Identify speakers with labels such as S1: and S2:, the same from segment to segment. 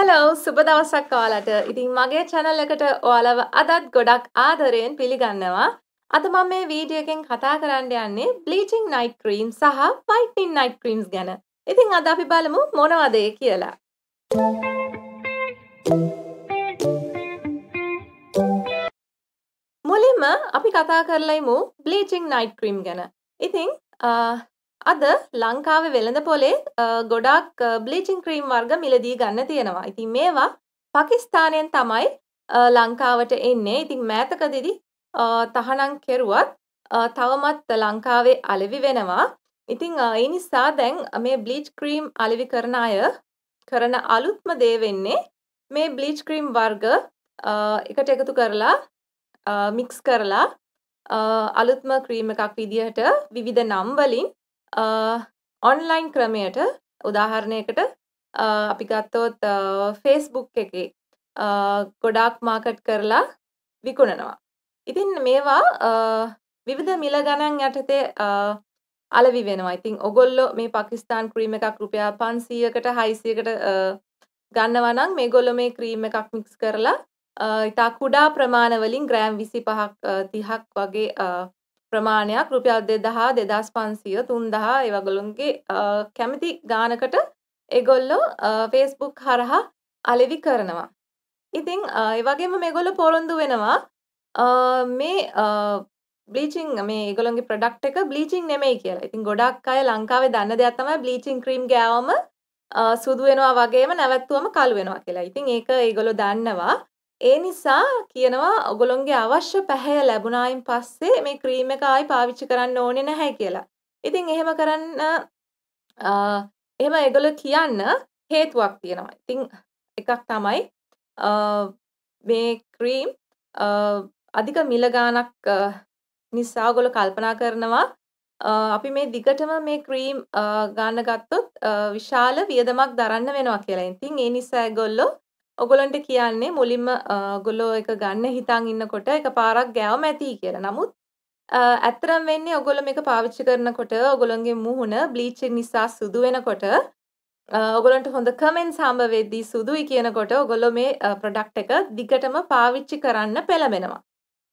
S1: Hello සුබ දවසක් ඔයාලට ඉතින් මගේ channel එකට ඔයාලව අදත් ගොඩක් ආදරයෙන් පිළිගන්නවා. අද මම මේ වීඩියෝ එකෙන් කතා කරන්න යන්නේ bleaching night cream සහ whitening night creams ගැන. ඉතින් අද අපි බලමු මොනවද ඒ කියලා. මුලින්ම අපි කතා කරලයිමු bleaching night cream ගැන. ඉතින් අද ලංකාව වෙළඳ පොලේ ගොඩක් බ්ලිචිං ක්‍රීම් වර්ග මිලදී ගන්න තියෙනවා. ඉතින් මේවා පකිස්ථානයෙන් තමයි ලංකාවට එන්නේ. ඉතින් මෑතකදිදි තහනම් කෙරුවත් තවමත් ලංකාවේ අලෙවි වෙනවා. ඉතින් ඒ නිසා දැන් මේ බ්ලිච් ක්‍රීම් අලෙවි කරන අය කරන අලුත්ම දේ වෙන්නේ මේ බ්ලිච් ක්‍රීම් වර්ග එකට එකතු කරලා මික්ස් කරලා අලුත්ම ක්‍රීම් එකක් විදිහට විවිධ නම් වලින් ඔන්ලයින් ක්‍රමයට උදාහරණයකට අපි ගත්තොත් ෆේස්බුක් එකේ ගොඩාක් මාකට් කරලා විකුණනවා. ඉතින් මේවා විවිධ මිල ගණන් යටතේ අලවි වෙනවා ඉතින් ඔගොල්ලො මේ පකිස්ාන් ක්‍රීම එකක් රුපයා පන්සීයකට හයිසියකට ගන්නවනම් මේ ගොල්ලො මේ ක්‍රීම එකක් මික්ස් කරලා ඉතා කුඩා ප්‍රමාණවලින් ග්‍රෑම් විසි පහක් තිහක් වගේ ප්‍රමාණයක් රුපියල් දෙදහා දෙදස් පන්සිය තුන්දහා ඒවගලුන්ගේ කැමති ගානකට එගොල්ලෝ ෆේස්බුක් හරහා අලෙවි කරනවා. ඉතිං ඒවගේම මෙගොල පොරොන්දු වෙනවා මේ බ්ලිචිං මේ ගොළන්ගේ ප්‍රඩක්් එක බ්ලිචිං නෙමයි කියලා ඉතින් ගොඩක් අය ලංකාවේ දන්න දෙයක් තම බ්ලිචිං ක්‍රීම් ගෑවම සුදුවෙනවා වගේම නැවත්තුවම කල් වෙනවා කියලා ඉතින් ඒක ඒගොලො දන්නවා ඒ නිසා කියනවා ඔගොලොන්ගේ අවශ්‍ය පැහැය ලැබුණයින් පස්සේ මේ ක්‍රීම එක ආයි පාවිච්චි කරන්න ඕනේ නැහැ කියලා. ඉතින් එහෙම කරන්න එහෙම ඒගොල්ල කියන්න හේතුවක් තියෙනවා. ඉතින් එකක් තමයි මේ ක්‍රීම් අධික මිල ගාණක් නිසා ඔයගොල්ලෝ කල්පනා කරනවා අපි මේ දිගටම මේ ක්‍රීම් ගන්න ගත්තොත් විශාල වියදමක් දරන්න වෙනවා කියලා. ඉතින් ඒ නිසා ඒගොල්ලෝ ඔගොලන්ට කියන්නේ මුලින්ම ගොලෝ එක ගන්න හිතන් ඉන්නකොට එක පාරක් ගෑවම ඇති කියලා නමුත් ඇත්තරම් වෙන්නේ ඔගොල මේක පාවිච්චි කරනකොට ඔගොළන්ගේ මුහුණ බ්ලීච්ච නිසා සුදු වෙනකොට ඔගොලන්ට හොඳ කමෙන්ස් හම්බ වෙද්දී සුදුයි කියනකොට ඔගොල්ලෝ මේ ප්‍රොඩක්ට් එක දිගටම පාවිච්චි කරන්න පෙළඹෙනවා.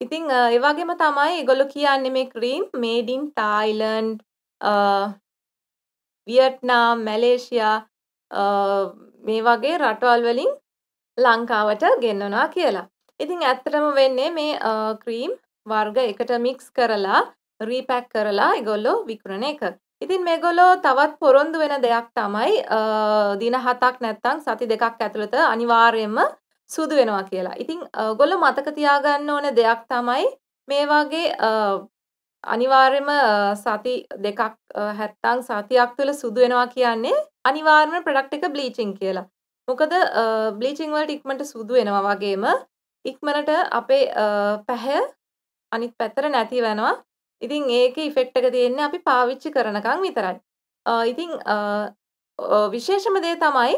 S1: ඉතින් ඒ වගේම තමයි ඒගොල්ලෝ කියන්නේ මේ cream made in Thailand, Vietnam, Malaysia මේ වගේ රටවල් වලින් ලංකාවට ගෙන්වනවා කියලා. ඉතින් ඇත්තටම වෙන්නේ මේ ක්‍රීම් වර්ග එකට මික්ස් කරලා රීපැක් කරලා ඒගොල්ලෝ විකුණන එක. ඉතින් මේගොල්ලෝ තවත් පොරොන්දු වෙන දෙයක් තමයි දින හතක් නැත්තම් සති දෙකක් ඇතුළත අනිවාර්යයෙන්ම සුදු වෙනවා කියලා. ඉතින් ඔයගොල්ලෝ මතක තියාගන්න ඕන දෙයක් තමයි මේ වගේ අනිවාර්යයෙන්ම සති දෙකක් නැත්තම් සතියක් තුළ සුදු වෙනවා කියන්නේ අනිවාර්යම ප්‍රොඩක්ට් එක බ්ලීචින් කියලා. මොකද බ්ලිචිංවලට ඉක්මට සුදු වෙනවා වගේම ඉක්මනට අපේ පැහැ අනිත් පැත්තර නැති වෙනවා ඉතින් ඒක ඉෆෙක්ටක තියෙන්නේ අපි පාවිච්චි කරනකං විතරයි ඉතිං විශේෂම දේ තමයි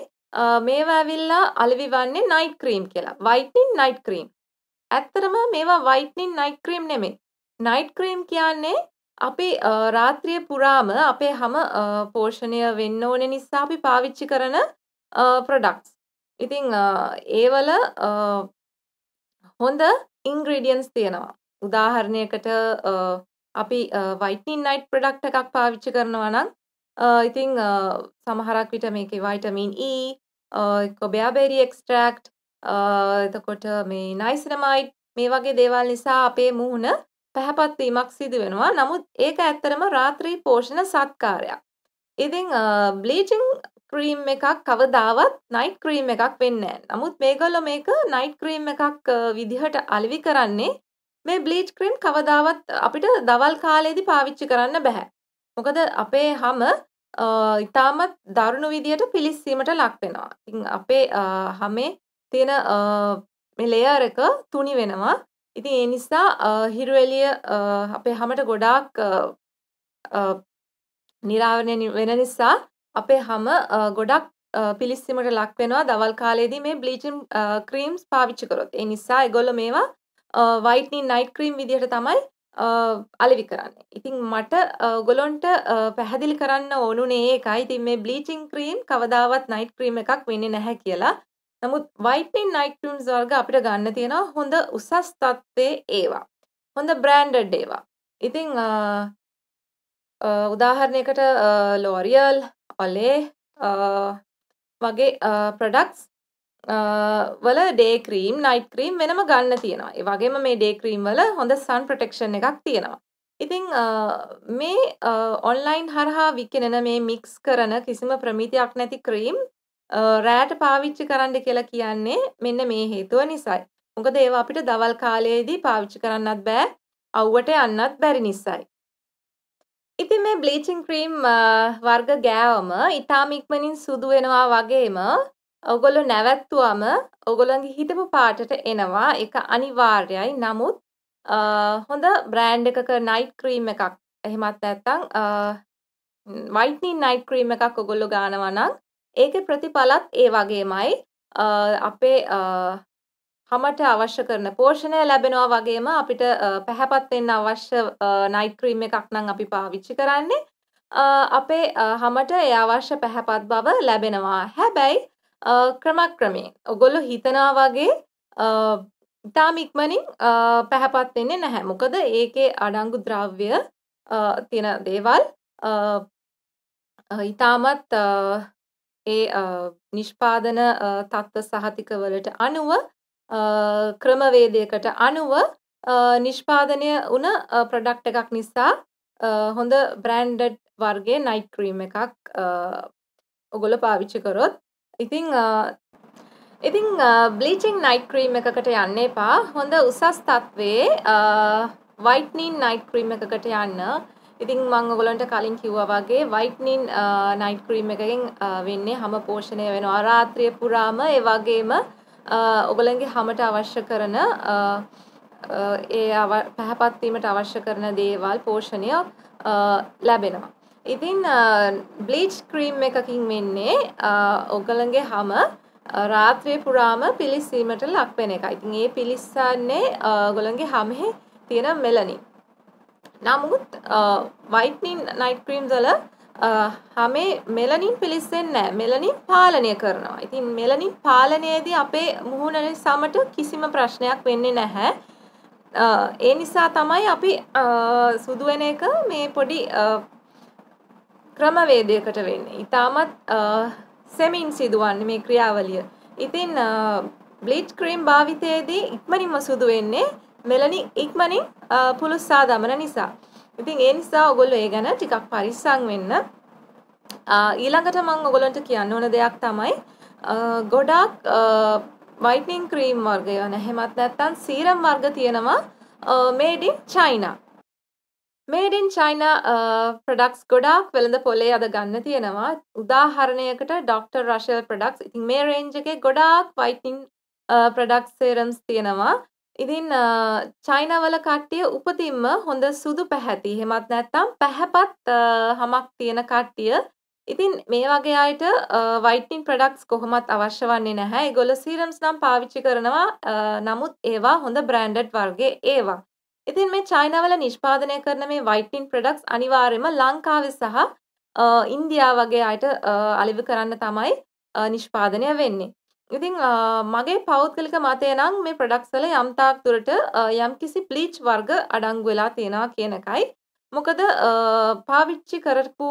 S1: මේවාඇවිල්ලා අලිවි වන්නේ නයිට් ක්‍රීම් කියලා වයිටින් නයිට් ක්‍රීම් ඇත්තරම මේවා වයිට්නින් නයිට් ක්‍රීම් නෙමේ නයිට් ක්‍රීම් කියන්නේ අපි රාත්‍රිය පුරාම අපේ හම පෝෂණය වෙන්න ඕන නිසා අපි පාවිච්චි කරන ප්‍රඩක්ස් ඉතිං ඒවල හොඳ ඉංග්‍රීඩියන්ස් තියෙනවා උදාහරණයකට අපි වයිටන් නයිට් ප්‍රඩක්ට එකක් පාවිච්චි කරනවා නම් ඉතිං සමහරක් විට මේක වයිටමීන් E කොබයාබෙරි එක්ස්ට්‍රක්් එතකොට මේ නයිසිනමයිට් මේ වගේ දේවල් නිසා අපේ මුහුණ පැහැපත්වීමක් සිදු වෙනවා නමුත් ඒක ඇත්තරම රාත්‍රී පෝෂණ සත්කාරයක් ඉතිං බ්ලීචිං ක්‍රීම් එකක් කවදාවත් නයිට් ක්‍රීම් එකක් වෙන්නේ නමුත් මේගොල්ලො මේක නයිට් ක්‍රීම් එකක් විදිහට අලවි කරන්නේ මේ බ්ලීච් ක්‍රීම් කවදාවත් අපිට දවල් කාලයේදී පාවිච්චි කරන්න බැහැ. මොකද අපේ හැම ඉතාමත් දරුණු විදියට පිලිස්සීමට ලක් වෙනවා. ඉතින් අපේ හැමේ තියෙන මේ ලේයර් එක තුනි වෙනවා. ඉතින් ඒ නිසා හිරු එළිය අපේ හැමට ගොඩාක් නිරාවරණය වෙන නිසා අපේ හම ගොඩක් පිලිස්සීමට ලක්වෙනවා දවල් කාලේදී මේ බ්ලිචම් ක්‍රීම්ස් පාවිච්චිකරොත් ඒ නිසා එගොල්ල මේවා වයිටනී නයිට් ක්‍රීම් විදිහට තමයි අලවි කරන්න ඉතිං මට ගොලොන්ට පැහැදිලි කරන්න ඕනුනේ ඒකයි ඉතින් මේ බ්ලිචිං ක්‍රීම් කවදාවත් නයිට් ක්‍රීම් එකක් වෙන්නේ නැහැ කියලා නමුත් වයිටන් නයිට් ක්‍රීම්ස් වර්ග අපිට ගන්න තියෙනවා හොඳ උසස් තත්ත්වේ ඒවා හොඳ බ්‍රෑන්ඩඩ් ඒවා ඉතිං උදාහරණයකට ලෝරියල් ඔලේ වගේ ප්‍රඩක්ස් වල ඩේක්‍රීම් නයිට ක්‍රීම් වෙනම ගන්න තියෙනවා ඒ වගේම මේ ඩේක්‍රීම් වල හොඳ සන් ප්‍රටෙක්ෂන් එකක් තියෙනවා ඉතිං මේ ඔන්ලයින් හරහා විකෙනෙන මේ මික්ස් කරන කිසිම ප්‍රමිතියක් නැති ක්‍රීම් රෑට පාවිච්චි කරන්න කියලා කියන්නේ මෙන්න මේ හේතුව නිසයි. මොකද ඒවා අපිට දවල් කාලයේදී පාවිච්චි කරන්නත් බෑ අව්වට යන්නත් බැරි නිසයි. ඉති මේ බ්ලීචිං ක්‍රීම් වර්ග ගෑවම ඉතාම ඉක්මනින් සුදු වෙනවා වගේම ඔගොලො නැවැත්තුවම ඔගොළන්ගේ හිතපු පාටට එනවා එක අනිවාර්යයි නමුත් හොඳ බ්‍රෑන්් එකක නයිට් ක්‍රීම් එකක් එහෙමත් ඇත්තං වයිටනින් නයිට් ක්‍රීම් එකක් ඔගොල්ලො ගානවනං ඒක ප්‍රතිඵලත් ඒ වගේමයි අපේ හමට අවශ්‍ය කරන පෝෂණය ලැබෙනවා වගේම අපිට පැහැපත් වෙන්න අවශ්‍ය නයිට් ක්‍රීම් එකක් නම් අපි පාවිච්චි කරන්නේ අපේ හමට ඒ අවශ්‍ය පැහැපත් බව ලැබෙනවා හැබැයි ක්‍රමක්‍රමයෙන් ඔගොල්ලො හිතනා වගේ ඉතාම ඉක්මනින් පැහැපත් වෙන්නේ නැහැ මොකද ඒකේ අඩංගු ද්‍රව්‍ය තියෙන දේවල් ඉතාමත් ඒ නිෂ්පාදන තත්ත්ව සහතිකවලට අනුව ක්‍රමවේදයකට අනුව නිෂ්පාදනය වන ප්‍රඩක්ට එකක් නිසා හොඳ බ්‍රන්්ඩඩ් වර්ගේ නයිට් ක්‍රීම් එකක් ඔගොල පාවිච්චි කරොත් ඉතිං ඉතිං බ්ලීචිං නයිට් ක්‍රීම් එකකට යන්න එපා හොඳ උසස් තත්වේ වයිට්නින් නයිට් ක්‍රීම් එකකට යන්න ඉතිං මං ගොලන්ට කලින් කිව්වා වගේ වයිට්නින් නයිට් ක්‍රීම් එකකින් වෙන්නේ හම පෝෂණය වෙන අරාත්‍රිය පුරාම ඒ වගේම ඔගලන්ගේ හමට අවශ්‍ය කරන ඒ පැහැපත්වීමට අවශ්‍ය කරන දේවල් පෝෂණයක් ලැබෙනවා. ඉතින් බ්ලීච් ක්‍රීම් එකකින් වෙන්නේ ඔගලන්ගේ හම රාත්‍රය පුරාම පිලිස්සීමට ලක්වෙන එක ඉතින් ඒ පිලිස්සන්නේ ගොළන්ගේ හමෙහි තියෙන මෙලනි. නමුත් වයිටනින් නයිට් ක්‍රීම් දල හමේ මෙලනින් පිලිස්සෙන්නේ නැහැ. මෙලනින් පාලනය කරනවා. ඉතින් මෙලනින් පාලනයේදී අපේ මුහුණේ සමට කිසිම ප්‍රශ්නයක් වෙන්නේ නැහැ. ඒ නිසා තමයි අපි සුදු වෙන එක මේ පොඩි ක්‍රමවේදයකට වෙන්නේ. ඊටමත් සෙමින් සිදුවන්නේ මේ ක්‍රියාවලිය. ඉතින් බ්ලිච් ක්‍රීම් භාවිතයේදී ඉක්මනින්ම සුදු වෙන්නේ මෙලනින් ඉක්මනින් පුලුස්සා දමන නිසා. ඉතින් ඒ නිසා ඔයගොල්ලෝ ඒ ගැන ටිකක් පරිස්සම් වෙන්න. ඊළඟට මම ඔයගොල්ලන්ට කියන්න ඕන දෙයක් තමයි ගොඩාක් වයිට්නින් ක්‍රීම් වර්ගය නැහෙමත් නැත්තම් සීරම් වර්ග තියෙනවා made in china made in china products ගොඩාක් වෙළඳ පොලේ අද ගන්න තියෙනවා උදාහරණයකට ඩොක්ටර් රෂල් products ඉතින් මේ රේන්ජ් එකේ ගොඩාක් වයිට්නින් products serums තියෙනවා ඉතින් චයිනවල කට්ටිය උපතින්ම හොඳ සුදු පැහැති හෙමත් නැත්තම් පැහැපත් හමක් තියෙන කට්ටිය ඉතින් මේ වගේ අයට වයිටින් ප්‍රඩක්ස් කොහොමත් අවශ්‍ය වන්නේ නැහැ ගොල සීරම්ස් නම් පාවිච්චි කරනවා නමුත් ඒවා හොඳ බ්‍රන්ඩඩ් වර්ගේ ඒවා ඉතින් මේ චයිනවල නිෂ්පාදනය කරන මේ වයිටින් ප්‍රඩක්ස් අනිවාර්යම ලංකාවේ සහ ඉන්දියා වගේ අයට අලිවි කරන්න තමයි නිෂ්පාදනය වෙන්නේ ඉතින් මගේ පෞද්ගලික මතය නම් මේ ප්‍රොඩක්ට්ස් වල යම්තාක් දුරට යම්කිසි බ්ලීච් වර්ග අඩංගු වෙලා තියෙනවා කියන එකයි. මොකද පාවිච්චි කරපු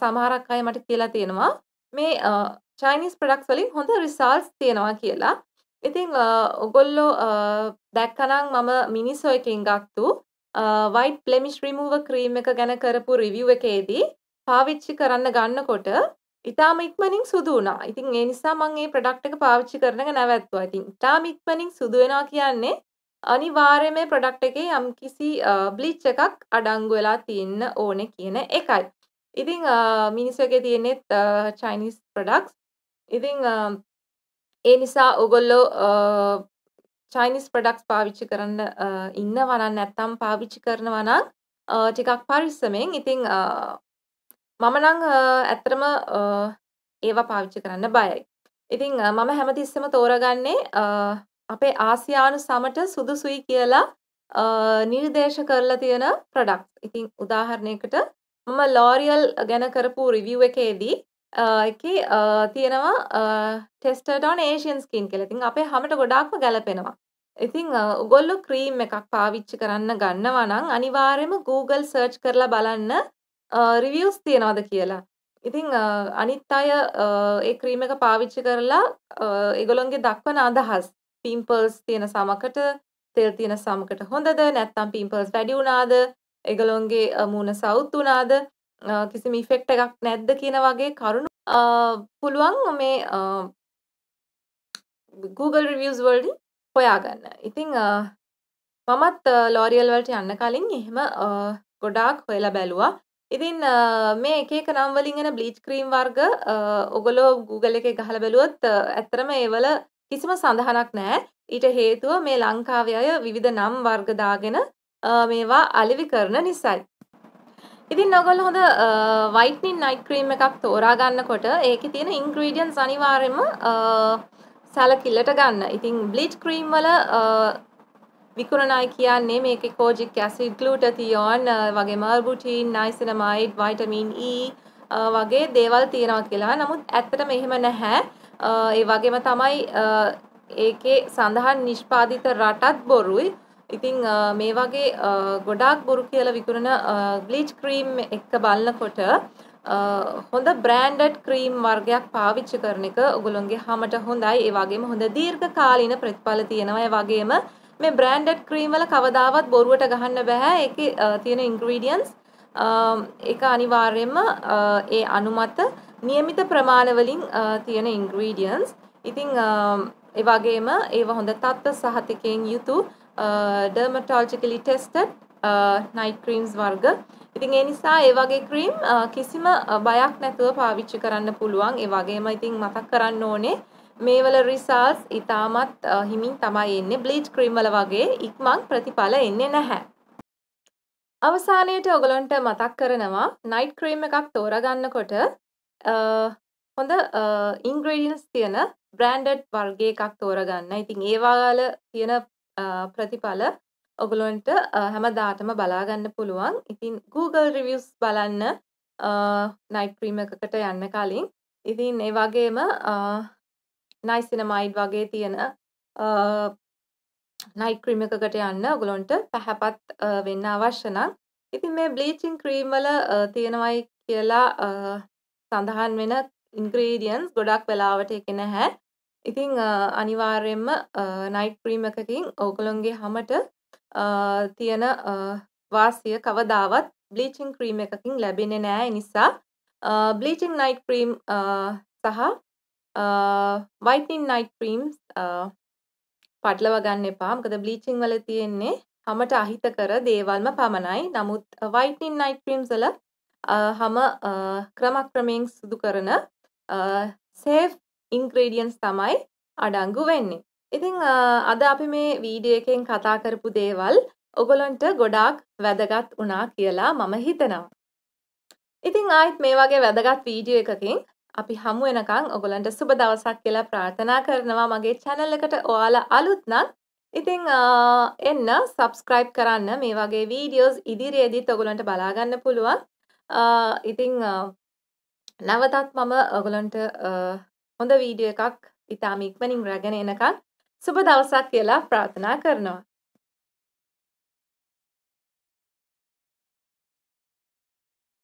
S1: සමහරක් අය මට කියලා තියෙනවා මේ චයිනිස් ප්‍රොඩක්ට්ස් වලින් හොඳ රිසල්ට්ස් තියෙනවා කියලා. ඉතින් ඔගොල්ලෝ දැක්කනම් මම මිනිසෝ එකෙන් ගත්තු වයිට් ප්ලෙමිෂ් රිමූව ක්‍රීම් එක ගැන කරපු රිවිව් එකේදී පාවිච්චි කරන්න ගන්නකොට ඉතාම ඉක්මනින් සුදු වුණා. ඉතින් ඒ නිසා මම මේ ප්‍රොඩක්ට් එක පාවිච්චි කරන එක නැවැත්තුවා. ඉතින් ඉතාම ඉක්මනින් සුදු වෙනවා කියන්නේ අනිවාර්යයෙන්ම මේ ප්‍රොඩක්ට් එකේ යම්කිසි බ්ලීච් එකක් අඩංගු වෙලා තියෙන්න ඕනේ කියන එකයි. ඉතින් මිනිස්සු එකේ තියෙන්නේත් චයිනීස් ප්‍රොඩක්ට්ස්. ඉතින් ඒ නිසා ඔගොල්ලෝ චයිනිස් ප්‍රඩක්ස් පාවිච්චි කරන්න ඉන්න වනන් නැත්තම් පාවිච්චි කරනවනම් ටිකක් පරිස්සමෙන් ඉතිං මම නං ඇත්තරම ඒවා පාවිච්චි කරන්න බයයි. ඉතිං මම හැමතිස්සම තෝරගන්නේ අපේ ආසියානු සමට සුදුසුයි කියලා නිර්දේශ කරලා තියෙන ප්‍රඩක්් ඉතිං උදාහරණයකට මම ලෝරියල් ගැන කරපු රිවිව් එකේදී එක තියෙනවා ටෙස්ටඩෝන් ඒෂන් ස්කින් කෙලතින් අපේ හමට ගොඩාක්ම ගැලපෙනවා ඉතිං උගොල්ලු ක්‍රීම් එකක් පාවිච්චි කරන්න ගන්නවා නම් අනිවාර්යම Google සර්ච් කරලා බලන්න රිවියස් තියෙනවද කියලා ඉතිං අනිත් අය ඒ ක්‍රීම එක පාවිච්චි කරලා ඒගොළොන්ගේ දක්වන අදහස් පිම්පල්ස් තියෙන සමකට තෙල් තියෙන සමකට හොඳද නැත්තම් පිම්පල්ස් වැඩි වුණාද ඒගොළොන්ගේ මූුණ සෞත් වුණාද කිසිම ඉෆෙක්ට එකක් නැද්ද කියන වගේ කරුණු පුළුවන් මේ Google රිවියස් වල්ඩි හොයාගන්න ඉතිං මමත් ලෝරියල් වලට යන්න කලින් එහෙම ගොඩාක් හොයලා බැලුවා ඉතින් මේ එක එක නම් වලින් එන බ්ලීච් ක්‍රීම් වර්ග ඔගොල්ලෝ Google එකේ ගහලා බැලුවොත් ඇත්තටම ඒවල කිසිම සඳහනක් නැහැ. ඊට හේතුව මේ ලංකාවේ අය විවිධ නම් වර්ග දාගෙන මේවා අලිවි කරන නිසායි. ඉතින් ඔගොල්ලෝ හොඳ වයිට්නින් නයිට් ක්‍රීම් එකක් තෝරා ගන්නකොට ඒකේ තියෙන ඉන්ග්‍රීඩියන්ට්ස් අනිවාර්යයෙන්ම සැලකිල්ලට ගන්න. ඉතින් බ්ලීච් ක්‍රීම් වල විකුණනයි කියන්නේ මේක කෝජික් ඇසිඩ් ග්ලූටතියෝන් වගේම බුටින් නයිසිනමයිඩ් වයිටමින් E වගේ දේවල් තියෙනවා කියලා. නමුත් ඇත්තටම එහෙම නැහැ. ඒ වගේම තමයි ඒකේ සඳහන් නිෂ්පාදිත රටත් බොරුයි. ඉතින් මේ වගේ ගොඩාක් බොරු කියලා විකුණන බ්ලීච් ක්‍රීම් එක බලනකොට හොඳ බ්‍රෑන්ඩඩ් ක්‍රීම් වර්ගයක් පාවිච්චි කරන එක ඔගොල්ලොන්ගේ හමට හොඳයි. ඒ වගේම හොඳ දීර්ඝ කාලීන ප්‍රතිඵල තියෙනවා. ඒ වගේම මේ බ්‍රෑන්ඩඩ් ක්‍රීම් වල කවදාවත් බොරුවට ගහන්න බෑ ඒකේ තියෙන ඉන්ග්‍රීඩියන්ට්ස් ඒක අනිවාර්යයෙන්ම ඒ අනුමත නියමිත ප්‍රමාණ වලින් තියෙන ඉන්ග්‍රීඩියන්ට්ස් ඉතින් ඒ වගේම ඒව හොඳ තත්ත්ව සහතිකයෙන් යුතු ඩර්මටොලොජිකලි ටෙස්ටඩ් නයිට් ක්‍රීම්ස් වර්ග ඉතින් ඒ නිසා ඒ වගේ ක්‍රීම් කිසිම බයක් නැතුව පාවිච්චි කරන්න පුළුවන් ඒ වගේම ඉතින් මතක් කරන්න ඕනේ මේවල රිසල්ස් ඉතාමත් හිමින් තමයි එන්නේ බ්ලීච් ක්‍රීම් වල වගේ ඉක්මන් ප්‍රතිඵල එන්නේ නැහැ. අවසානයේට ඔයගලන්ට මතක් කරනවා නයිට් ක්‍රීම් එකක් තෝරගන්නකොට හොඳ ඉන්ග්‍රීඩියන්ට්ස් තියෙන බ්‍රෑන්ඩඩ් වර්ගයේ එකක් තෝරගන්න. ඉතින් ඒවා වල තියෙන ප්‍රතිඵල ඔගලොන්ට හැමදාටම බලාගන්න පුළුවන් ඉතින් Google රිවියස් බලන්න නයිට්‍රීම එකකට යන්න කලින් ඉතින් ඒ වගේම නයිසිනමයිඩ් වගේ තියෙන නයිට් ක්‍රීම් එකකට යන්න ඔගලොන්ට පැහැපත් වෙන්න අවශ්‍ය නම් ඉතින් මේ බ්ලීචින් ක්‍රීම් වල තියෙනවයි කියලා සඳහන් වෙන ඉන්ග්‍රීඩියන්ස් ගොඩක් වෙලාවට එක නැහැ ඉතිං අනිවාර්යෙන්ම නයිට් ක්‍රීම් එකකින් ඕගලොන්ගේ හමට තියෙන වාසිය කවදාවත් බ්ලීචින් ක්‍රීම් එකකින් ලැබෙන නෑ නිසා බ්ලීචිං නයිට් ක්‍රීම් සහ වයිටනින් නයිට් ප්‍රීම්ස් පටලව ගන්න එපා මොකද බ්ලීචිං වල තියෙන්නේ හමට අහිතකර දේවල්ම පමණයි නමුත් වයිටනින් නයිට් ප්‍රීම්ස් වල හම ක්‍රමක්‍රමයෙන් සිදු කරන සේෆ් ඉන්ග්‍රීඩියන්ස් තමයි අඩංගු වෙන්නේ ඉතින් අද අපි මේ වීඩියෝ එකෙන් කතා කරපු දේවල් ඔගොලන්ට ගොඩාක් වැදගත් වුණා කියලා මම හිතනවා. ඉතින් ආයෙත් මේ වගේ වැදගත් වීඩියෝ එකකින් අපි හමු වෙනකං ඔගොලන්ට සුබ දවසක් කියලා ප්‍රාර්ථනා කරනවා මගේ channel එකට ඔයාලා අලුත්නම් ඉතින් එන්න subscribe කරන්න මේ වගේ videos ඉදිරියේදීත් ඔගොලන්ට බලා ගන්න පුළුවන්. ඉතින් නැවතත් මම ඔගොලන්ට හොඳ වීඩියෝ එකක් ඉතාම ඉක්මනින් රැගෙන එනකන් සුබ දවසක් කියලා ප්‍රාර්ථනා කරනවා.